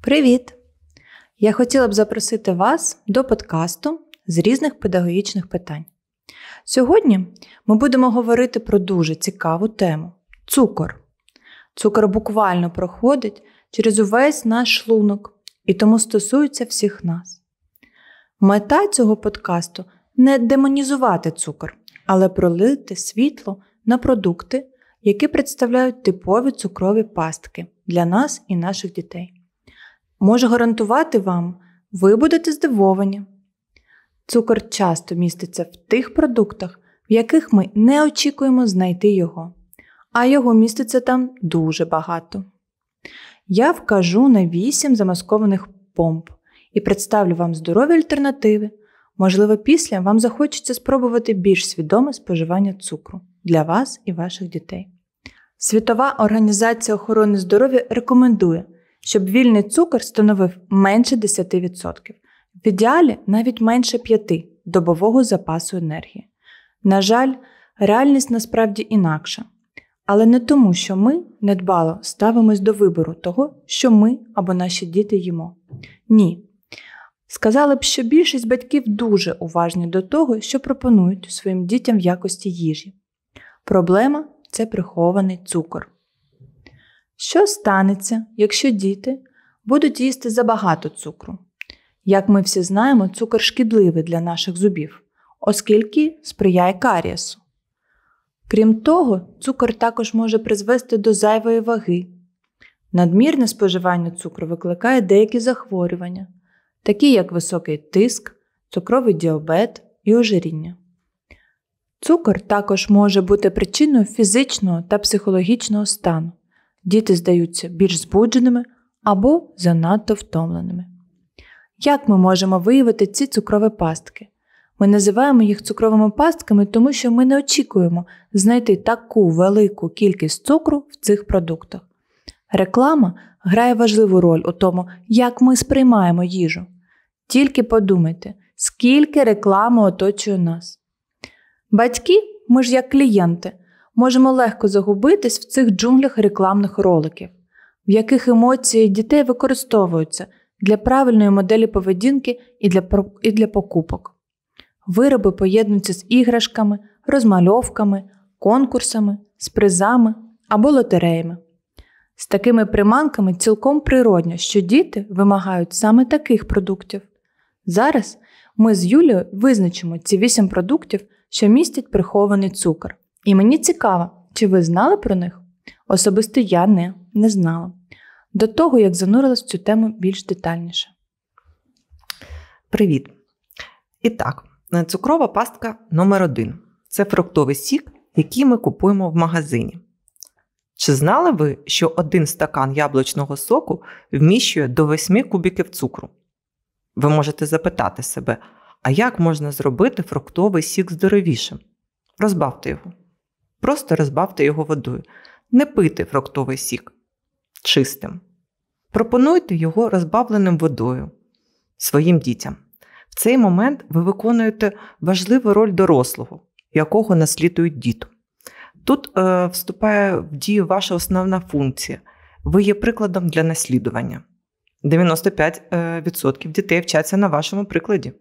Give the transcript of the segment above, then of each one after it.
Привіт! Я хотіла б запросити вас до подкасту з різних педагогічних питань. Сьогодні ми будемо говорити про дуже цікаву тему цукор. Цукор буквально проходить через увесь наш шлунок і тому стосується всіх нас. Мета цього подкасту не демонізувати цукор, але пролити світло на продукти, які представляють типові цукрові пастки для нас і наших дітей. Можу гарантувати вам, ви будете здивовані. Цукор часто міститься в тих продуктах, в яких ми не очікуємо знайти його, а його міститься там дуже багато. Я вкажу на 8 замаскованих помп і представлю вам здорові альтернативи. Можливо, після вам захочеться спробувати більш свідоме споживання цукру для вас і ваших дітей. Світова організація охорони здоров'я рекомендує щоб вільний цукор становив менше 10%, в ідеалі навіть менше 5 добового запасу енергії. На жаль, реальність насправді інакша. Але не тому, що ми недбало ставимось до вибору того, що ми або наші діти їмо. Ні. Сказали б, що більшість батьків дуже уважні до того, що пропонують своїм дітям в якості їжі. Проблема це прихований цукор. Що станеться, якщо діти будуть їсти забагато цукру? Як ми всі знаємо, цукор шкідливий для наших зубів, оскільки сприяє карієсу. Крім того, цукор також може призвести до зайвої ваги. Надмірне споживання цукру викликає деякі захворювання, такі як високий тиск, цукровий діабет і ожиріння. Цукор також може бути причиною фізичного та психологічного стану, діти здаються більш збудженими або занадто втомленими. Як ми можемо виявити ці цукрові пастки? Ми називаємо їх цукровими пастками, тому що ми не очікуємо знайти таку велику кількість цукру в цих продуктах. Реклама грає важливу роль у тому, як ми сприймаємо їжу. Тільки подумайте, скільки реклами оточує нас. Батьки, ми ж як клієнти, можемо легко загубитись в цих джунглях рекламних роликів, в яких емоції дітей використовуються для правильної моделі поведінки і для, і для покупок. Вироби поєднуються з іграшками, розмальовками, конкурсами, з призами або лотереями. З такими приманками цілком природньо, що діти вимагають саме таких продуктів. Зараз ми з Юлією визначимо ці вісім продуктів, що містять прихований цукор, і мені цікаво, чи ви знали про них? Особисто я не, не знала. До того, як занурилась в цю тему більш детальніше. Привіт! І так, цукрова пастка номер 1 це фруктовий сік, який ми купуємо в магазині. Чи знали ви, що один стакан яблучного соку вміщує до 8 кубіків цукру? Ви можете запитати себе, а як можна зробити фруктовий сік здоровішим? Розбавте його. Просто розбавте його водою. Не пийте фруктовий сік чистим. Пропонуйте його розбавленим водою своїм дітям. В цей момент ви виконуєте важливу роль дорослого, якого наслідують діти. Тут е, вступає в дію ваша основна функція. Ви є прикладом для наслідування. 95% дітей вчаться на вашому прикладі.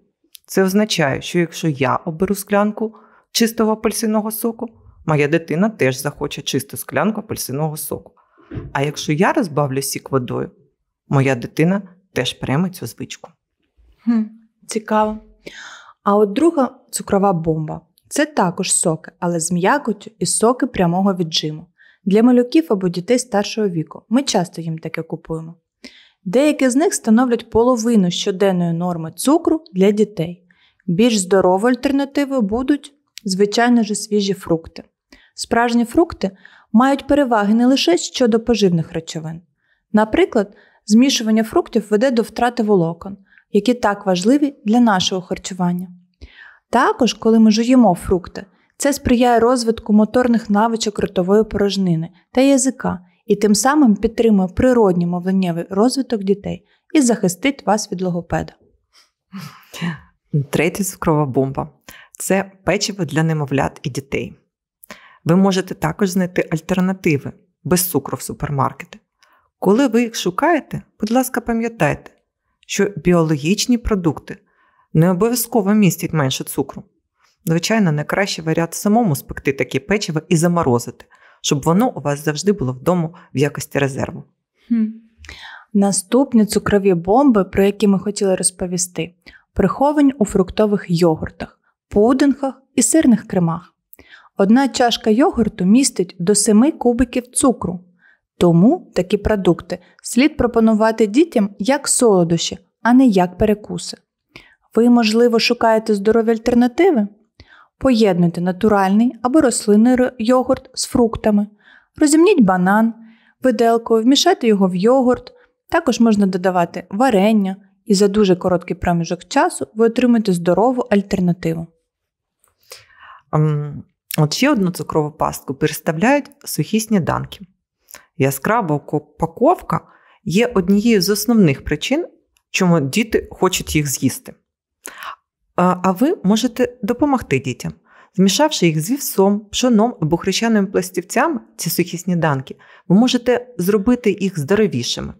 Це означає, що якщо я оберу склянку чистого апельсинового соку, моя дитина теж захоче чисту склянку апельсинового соку. А якщо я розбавлю сік водою, моя дитина теж прийме цю звичку. Хм, Цікаво. А от друга цукрова бомба це також соки, але з м'якоттю і соки прямого віджиму. Для малюків або дітей старшого віку. Ми часто їм таке купуємо. Деякі з них становлять половину щоденної норми цукру для дітей. Більш здоровою альтернативою будуть, звичайно ж, свіжі фрукти. Справжні фрукти мають переваги не лише щодо поживних речовин. Наприклад, змішування фруктів веде до втрати волокон, які так важливі для нашого харчування. Також, коли ми жуємо фрукти, це сприяє розвитку моторних навичок ротової порожнини та язика і тим самим підтримує природній мовленнєвий розвиток дітей і захистить вас від логопеда. Третя цукрова бомба це печиво для немовлят і дітей. Ви можете також знайти альтернативи без цукру в супермаркети. Коли ви їх шукаєте, будь ласка, пам'ятайте, що біологічні продукти не обов'язково містять менше цукру. Звичайно, найкращий варіант самому спекти таке печиво і заморозити, щоб воно у вас завжди було вдома в якості резерву. Хм. Наступні цукрові бомби, про які ми хотіли розповісти, приховань у фруктових йогуртах, пудингах і сирних кремах. Одна чашка йогурту містить до 7 кубиків цукру, тому такі продукти слід пропонувати дітям як солодощі, а не як перекуси. Ви, можливо, шукаєте здорові альтернативи? Поєднуйте натуральний або рослинний йогурт з фруктами, розімніть банан, виделкою, вмішайте його в йогурт, також можна додавати варення і за дуже короткий проміжок часу ви отримаєте здорову альтернативу. От ще одну цукрову пастку переставляють сухі сніданки. Яскрава упаковка є однією з основних причин, чому діти хочуть їх з'їсти. А ви можете допомогти дітям, змішавши їх з вівсом, пшоном або хрещаними пластівцями ці сухі сніданки, ви можете зробити їх здоровішими.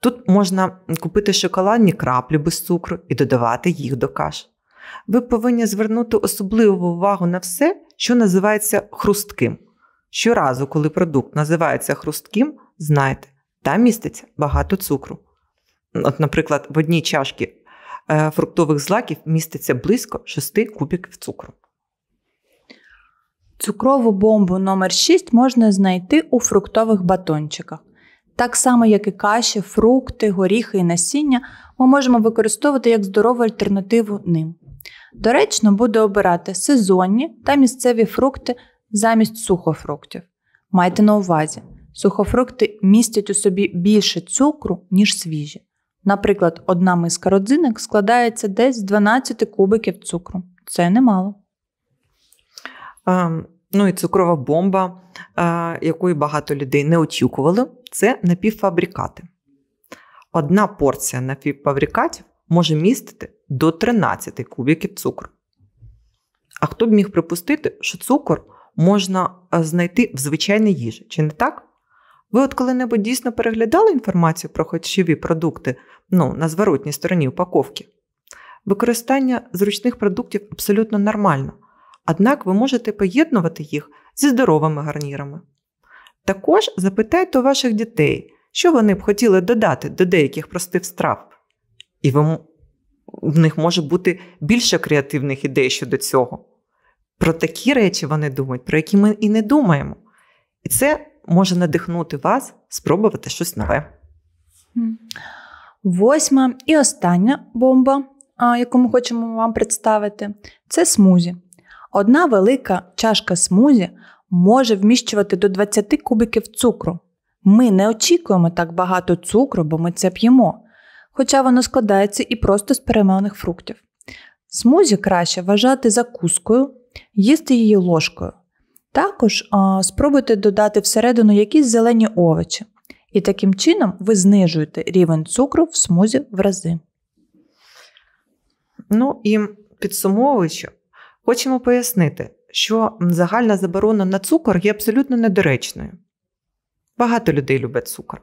Тут можна купити шоколадні краплі без цукру і додавати їх до каш ви повинні звернути особливу увагу на все, що називається хрустким. Щоразу, коли продукт називається хрустким, знайте, там міститься багато цукру. От, Наприклад, в одній чашці е, фруктових злаків міститься близько 6 кубіків цукру. Цукрову бомбу номер 6 можна знайти у фруктових батончиках. Так само, як і каші, фрукти, горіхи і насіння, ми можемо використовувати як здорову альтернативу ним. Доречно буде обирати сезонні та місцеві фрукти замість сухофруктів. Майте на увазі, сухофрукти містять у собі більше цукру, ніж свіжі. Наприклад, одна миска родзинок складається десь з 12 кубиків цукру. Це немало. Um. Ну і цукрова бомба, якої багато людей не очікували, це напівфабрикати. Одна порція напівфабрикатів може містити до 13 кубіків цукру. А хто б міг припустити, що цукор можна е, знайти в звичайній їжі, чи не так? Ви от коли-небудь дійсно переглядали інформацію про харчові продукти ну, на зворотній стороні упаковки? Використання зручних продуктів абсолютно нормально, однак ви можете поєднувати їх зі здоровими гарнірами. Також запитайте у ваших дітей, що вони б хотіли додати до деяких простих страв, і вам, в них може бути більше креативних ідей щодо цього. Про такі речі вони думають, про які ми і не думаємо. І це може надихнути вас спробувати щось нове. Восьма і остання бомба, яку ми хочемо вам представити, це смузі. Одна велика чашка смузі може вміщувати до 20 кубиків цукру. Ми не очікуємо так багато цукру, бо ми це п'ємо хоча воно складається і просто з перемелених фруктів. Смузі краще вважати закускою, їсти її ложкою. Також а, спробуйте додати всередину якісь зелені овочі, і таким чином ви знижуєте рівень цукру в смузі в рази. Ну і підсумовуючи, хочемо пояснити, що загальна заборона на цукор є абсолютно недоречною. Багато людей люблять цукор.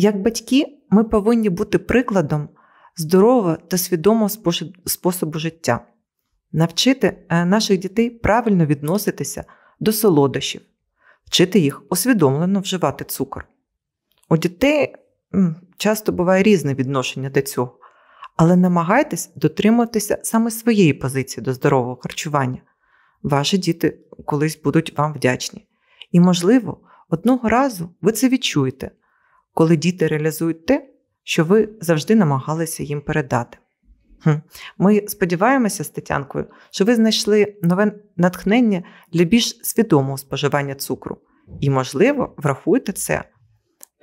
Як батьки, ми повинні бути прикладом здорового та свідомого способу життя, навчити е, наших дітей правильно відноситися до солодощів, вчити їх усвідомлено вживати цукор. У дітей часто буває різне відношення до цього, але намагайтесь дотримуватися саме своєї позиції до здорового харчування. Ваші діти колись будуть вам вдячні. І, можливо, одного разу ви це відчуєте коли діти реалізують те, що ви завжди намагалися їм передати. Ми сподіваємося з Тетянкою, що ви знайшли нове натхнення для більш свідомого споживання цукру. І, можливо, врахуйте це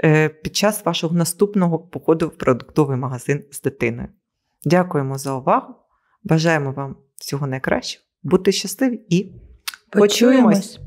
е, під час вашого наступного походу в продуктовий магазин з дитиною. Дякуємо за увагу. Бажаємо вам всього найкращого, будьте щасливі і почуємось!